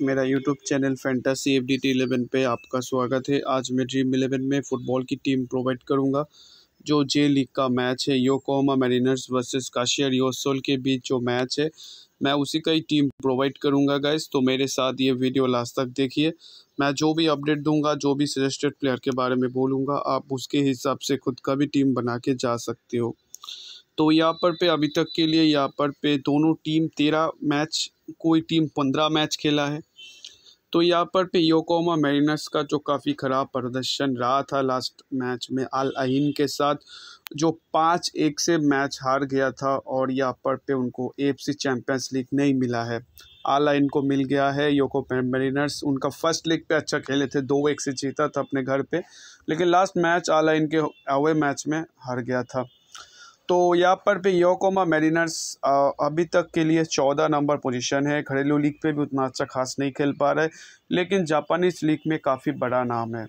मेरा YouTube channel fantasy F D T eleven पर आपका स्वागत है आज मैं ड्रीम इलेवन में फ़ुटबॉल की टीम प्रोवाइड करूंगा जो जे लीग का मैच है योकोमा मैरिनर्स वर्सेस काशियर योसोल के बीच जो मैच है मैं उसी का ही टीम प्रोवाइड करूंगा गाइस तो मेरे साथ ये वीडियो लास्ट तक देखिए मैं जो भी अपडेट दूंगा जो भी सजेस्टेड प्लेयर के बारे में बोलूँगा आप उसके हिसाब से खुद का भी टीम बना के जा सकते हो तो यहाँ पर पे अभी तक के लिए यहाँ पर पे दोनों टीम तेरह मैच कोई टीम पंद्रह मैच खेला है तो यहाँ पर पे योकोमा मेरिनर्स का जो काफ़ी ख़राब प्रदर्शन रहा था लास्ट मैच में अल आइन के साथ जो पाँच एक से मैच हार गया था और यहाँ पर पे उनको एफ सी चैम्पियंस लीग नहीं मिला है आल आइन को मिल गया है योको मेरिनर्स उनका फर्स्ट लीग पे अच्छा खेले थे दो एक से जीता था अपने घर पे लेकिन लास्ट मैच आल आइन के अवे मैच में हार गया था तो यहाँ पर भी योकोमा मेरिनर्स अभी तक के लिए चौदह नंबर पोजीशन है घरेलू लीग पे भी उतना अच्छा खास नहीं खेल पा रहे लेकिन जापानीज लीग में काफ़ी बड़ा नाम है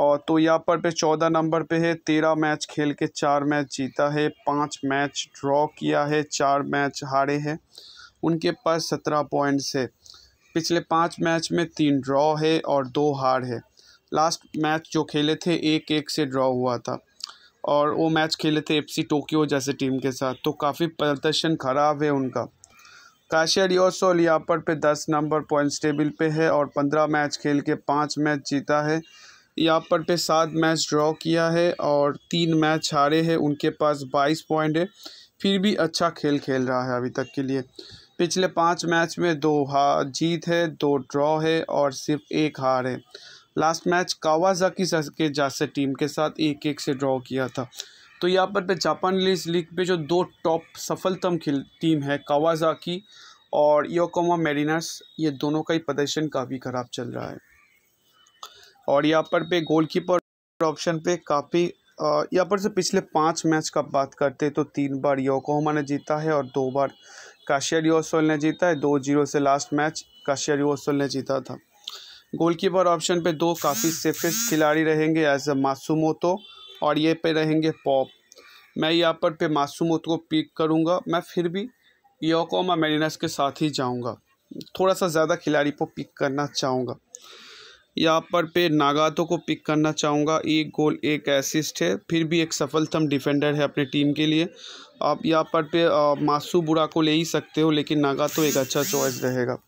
और तो यहाँ पर पे चौदह नंबर पे है तेरह मैच खेल के चार मैच जीता है पाँच मैच ड्रॉ किया है चार मैच हारे हैं उनके पास सत्रह पॉइंट्स है पिछले पाँच मैच में तीन ड्रॉ है और दो हार है लास्ट मैच जो खेले थे एक एक से ड्रॉ हुआ था और वो मैच खेले थे एफसी टोक्यो जैसे टीम के साथ तो काफ़ी प्रदर्शन खराब है उनका काशियर योसोल यहाँ पर पे दस नंबर पॉइंट्स टेबल पे है और पंद्रह मैच खेल के पाँच मैच जीता है यहाँ पर पे सात मैच ड्रॉ किया है और तीन मैच हारे हैं उनके पास बाईस पॉइंट है फिर भी अच्छा खेल खेल रहा है अभी तक के लिए पिछले पाँच मैच में दो हार जीत है दो ड्रॉ है और सिर्फ एक हार है लास्ट मैच कावाजाकी के जासे टीम के साथ एक एक से ड्रॉ किया था तो यहाँ पर पे जापान लीग पे जो दो टॉप सफलतम खेल टीम है कावाजाकी और योकोमा मेरिनर्स ये दोनों का ही प्रदर्शन काफ़ी ख़राब चल रहा है और यहाँ पर पे गोलकीपर ऑप्शन पे काफ़ी यहाँ पर से पिछले पाँच मैच का बात करते तो तीन बार योकोमा ने जीता है और दो बार काशियर योसोल ने जीता है दो जीरो से लास्ट मैच काशियर योसोल ने जीता था गोलकीपर ऑप्शन पे दो काफ़ी सेफेस्ट खिलाड़ी रहेंगे एज अ मासूमोतो और ये पे रहेंगे पॉप मैं यहाँ पर पे मासूमोतो को पिक करूँगा मैं फिर भी योकोमा मेरिनस के साथ ही जाऊँगा थोड़ा सा ज़्यादा खिलाड़ी को पिक करना चाहूँगा यहाँ पर पे नागातो को पिक करना चाहूँगा एक गोल एक एसिस्ट है फिर भी एक सफलतम डिफेंडर है अपने टीम के लिए आप यहाँ पर पे मासू बुरा को ले ही सकते हो लेकिन नागातो एक अच्छा चॉइस रहेगा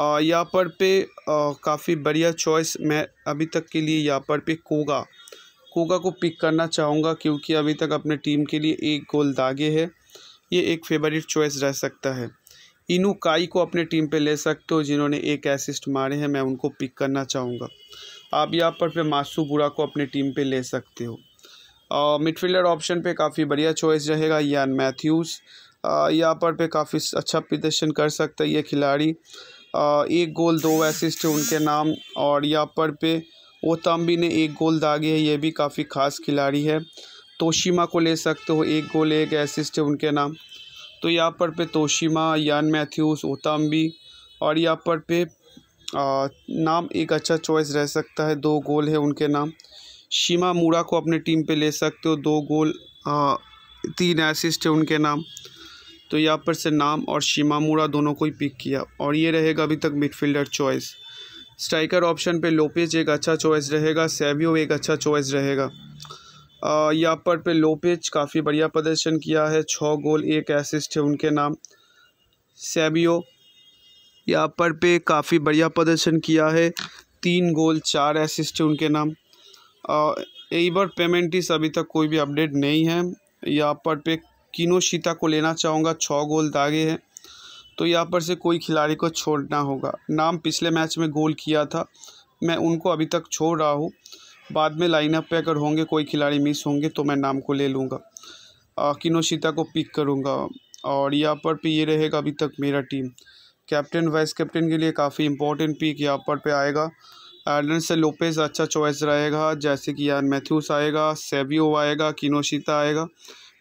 यहाँ पर पे काफ़ी बढ़िया चॉइस मैं अभी तक के लिए यहाँ पर पे कोगा कोगा को पिक करना चाहूँगा क्योंकि अभी तक अपने टीम के लिए एक गोल दागे है ये एक फेवरेट चॉइस रह सकता है इनू काई को अपने टीम पे ले सकते हो जिन्होंने एक असिस्ट मारे हैं मैं उनको पिक करना चाहूँगा आप यहाँ पर पे मासू बुरा को अपने टीम पे ले सकते हो मिडफील्डर ऑप्शन पे काफ़ी बढ़िया चॉइस रहेगा यान मैथ्यूज़ यहाँ पर पे काफ़ी अच्छा प्रदर्शन कर सकता है ये खिलाड़ी एक गोल दो असिस्ट उनके नाम और यहाँ पर पे ओताम्बी ने एक गोल दागे है ये भी काफ़ी खास खिलाड़ी है तोशिमा को ले सकते हो एक गोल एक असिस्ट है उनके नाम तो यहाँ पर पे तोशिमा यान मैथ्यूस ओतम्बी और यहाँ पर पे आ, नाम एक अच्छा चॉइस रह सकता है दो गोल है उनके नाम शीमा मूरा को अपने टीम पे ले सकते हो दो गोल आ, तीन असिस्ट है उनके नाम तो यहाँ पर से नाम और शिमामूरा दोनों को ही पिक किया और ये रहेगा अभी तक मिडफील्डर चॉइस स्ट्राइकर ऑप्शन पे लोपेज एक अच्छा चॉइस रहेगा सेवियो एक अच्छा चॉइस रहेगा यहाँ पर पे लोपेज काफ़ी बढ़िया प्रदर्शन किया है छः गोल एक असिस्ट है उनके नाम सेबियो यहाँ पर पे काफ़ी बढ़िया प्रदर्शन किया है तीन गोल चार असिस्ट है उनके नाम एक बार पेमेंटिस अभी तक कोई भी अपडेट नहीं है यहाँ पर पे किनोशिता को लेना चाहूँगा छः गोल दागे हैं तो यहाँ पर से कोई खिलाड़ी को छोड़ना होगा नाम पिछले मैच में गोल किया था मैं उनको अभी तक छोड़ रहा हूँ बाद में लाइनअप पे अगर होंगे कोई खिलाड़ी मिस होंगे तो मैं नाम को ले लूँगा किनोशीता को पिक करूँगा और यहाँ पर पे ये रहेगा अभी तक मेरा टीम कैप्टन वाइस कैप्टन के लिए काफ़ी इंपॉर्टेंट पिक यहाँ पर पे आएगा एडन से लोपेज अच्छा चॉइस रहेगा जैसे कि यार मैथ्यूस आएगा सेवियो आएगा किनोशीता आएगा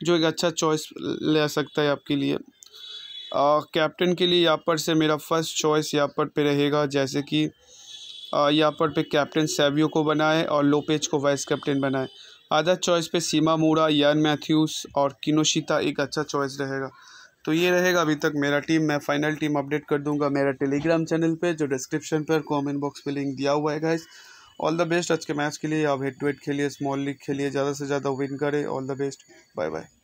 जो एक अच्छा चॉइस ले सकता है आपके लिए कैप्टन के लिए यहाँ पर से मेरा फर्स्ट चॉइस यहाँ पर पे रहेगा जैसे कि यहाँ पर पे कैप्टन सेवियो को बनाए और लोपेज को वाइस कैप्टन बनाए आधा चॉइस पे सीमा मूड़ा यान मैथ्यूस और किनोशिता एक अच्छा चॉइस रहेगा तो ये रहेगा अभी तक मेरा टीम मैं फाइनल टीम अपडेट कर दूंगा मेरा टेलीग्राम चैनल पे जो डिस्क्रिप्शन पर कमेंट बॉक्स पे लिंक दिया हुआ है गाइस ऑल द बेस्ट आज के मैच के लिए आप हेड टू हेड खेलिए स्मॉल लीग खेलिए ज़्यादा से ज़्यादा विन करें all the best bye bye